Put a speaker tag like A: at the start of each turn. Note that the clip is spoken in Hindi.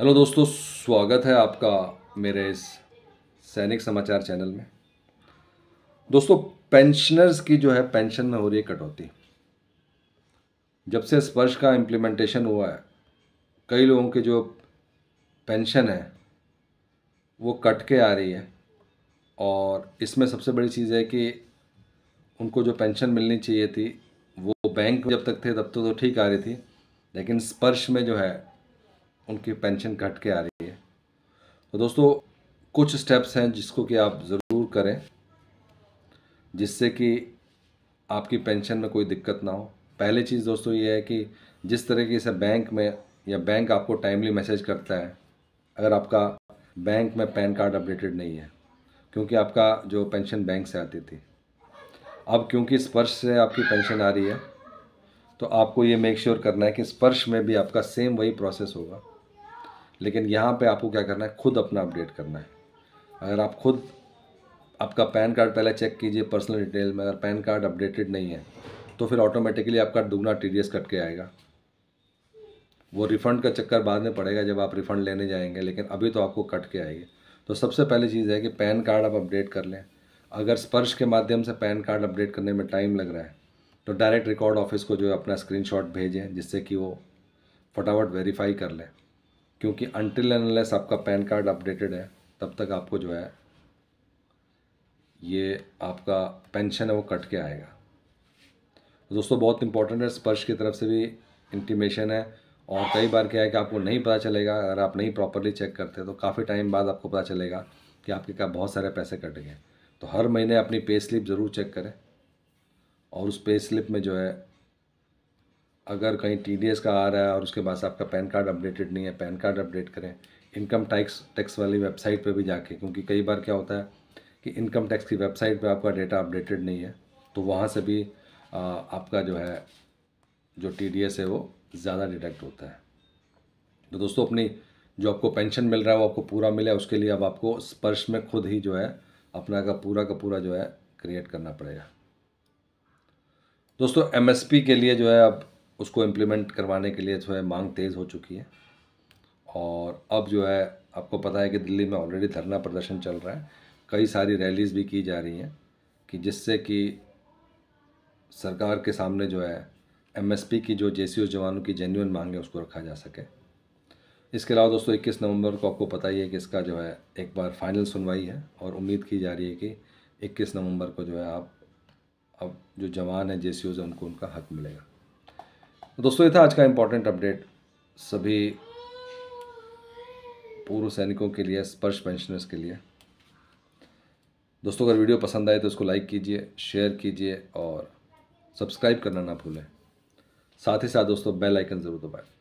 A: हेलो दोस्तों स्वागत है आपका मेरे इस सैनिक समाचार चैनल में दोस्तों पेंशनर्स की जो है पेंशन में हो रही है कटौती जब से स्पर्श का इम्प्लीमेंटेशन हुआ है कई लोगों की जो पेंशन है वो कट के आ रही है और इसमें सबसे बड़ी चीज़ है कि उनको जो पेंशन मिलनी चाहिए थी वो बैंक जब तक थे तब तो, तो ठीक आ रही थी लेकिन स्पर्श में जो है उनकी पेंशन घट के आ रही है तो दोस्तों कुछ स्टेप्स हैं जिसको कि आप ज़रूर करें जिससे कि आपकी पेंशन में कोई दिक्कत ना हो पहली चीज़ दोस्तों ये है कि जिस तरीके से बैंक में या बैंक आपको टाइमली मैसेज करता है अगर आपका बैंक में पैन कार्ड अपडेटेड नहीं है क्योंकि आपका जो पेंशन बैंक से आती थी अब क्योंकि स्पर्श से आपकी पेंशन आ रही है तो आपको ये मेक श्योर sure करना है कि स्पर्श में भी आपका सेम वही प्रोसेस होगा लेकिन यहाँ पे आपको क्या करना है खुद अपना अपडेट करना है अगर आप खुद आपका पैन कार्ड पहले चेक कीजिए पर्सनल डिटेल में अगर पैन कार्ड अपडेटेड नहीं है तो फिर ऑटोमेटिकली आपका दुगना टी कट के आएगा वो रिफ़ंड का चक्कर बाद में पड़ेगा जब आप रिफ़ंड लेने जाएंगे लेकिन अभी तो आपको कट के आएगी तो सबसे पहली चीज़ है कि पैन कार्ड आप अपडेट कर लें अगर स्पर्श के माध्यम से पैन कार्ड अपडेट करने में टाइम लग रहा है तो डायरेक्ट रिकॉर्ड ऑफिस को जो है अपना स्क्रीनशॉट भेजें जिससे कि वो फटाफट वेरीफाई कर लें क्योंकि अनटिल एनलेस आपका पैन कार्ड अपडेटेड है तब तक आपको जो है ये आपका पेंशन है वो कट के आएगा दोस्तों बहुत इंपॉर्टेंट है स्पर्श की तरफ से भी इंटीमेशन है और कई बार क्या है कि आपको नहीं पता चलेगा अगर आप नहीं प्रॉपरली चेक करते तो काफ़ी टाइम बाद आपको पता चलेगा कि आपके क्या बहुत सारे पैसे कट गए तो हर महीने अपनी पे स्लिप ज़रूर चेक करें और उस पे स्लिप में जो है अगर कहीं टी का आ रहा है और उसके बाद आपका पैन कार्ड अपडेटेड नहीं है पैन कार्ड अपडेट करें इनकम टैक्स टैक्स वाली वेबसाइट पर भी जाके क्योंकि कई बार क्या होता है कि इनकम टैक्स की वेबसाइट पर आपका डेटा अपडेटेड नहीं है तो वहाँ से भी आ, आपका जो है जो टी है वो ज़्यादा डिटेक्ट होता है तो दोस्तों अपनी जो आपको पेंशन मिल रहा है वो आपको पूरा मिले उसके लिए अब आपको स्पर्श में खुद ही जो है अपना का पूरा का पूरा जो है क्रिएट करना पड़ेगा दोस्तों एमएसपी के लिए जो है अब उसको इम्प्लीमेंट करवाने के लिए जो है मांग तेज़ हो चुकी है और अब जो है आपको पता है कि दिल्ली में ऑलरेडी धरना प्रदर्शन चल रहा है कई सारी रैलीज़ भी की जा रही हैं कि जिससे कि सरकार के सामने जो है एमएसपी की जो जे जवानों की जेन्यून मांग है उसको रखा जा सके इसके अलावा दोस्तों इक्कीस नवंबर को आपको पता ही है कि इसका जो है एक बार फाइनल सुनवाई है और उम्मीद की जा रही है कि 21 नवंबर को जो है आप अब जो जवान है जे सी है उनको उनका हक मिलेगा तो दोस्तों ये था आज का इम्पोर्टेंट अपडेट सभी पूर्व सैनिकों के लिए स्पर्श पेंशनर्स के लिए दोस्तों अगर वीडियो पसंद आए तो इसको लाइक कीजिए शेयर कीजिए और सब्सक्राइब करना ना भूलें साथ ही साथ दोस्तों बेल आइकन ज़रूर दबाएं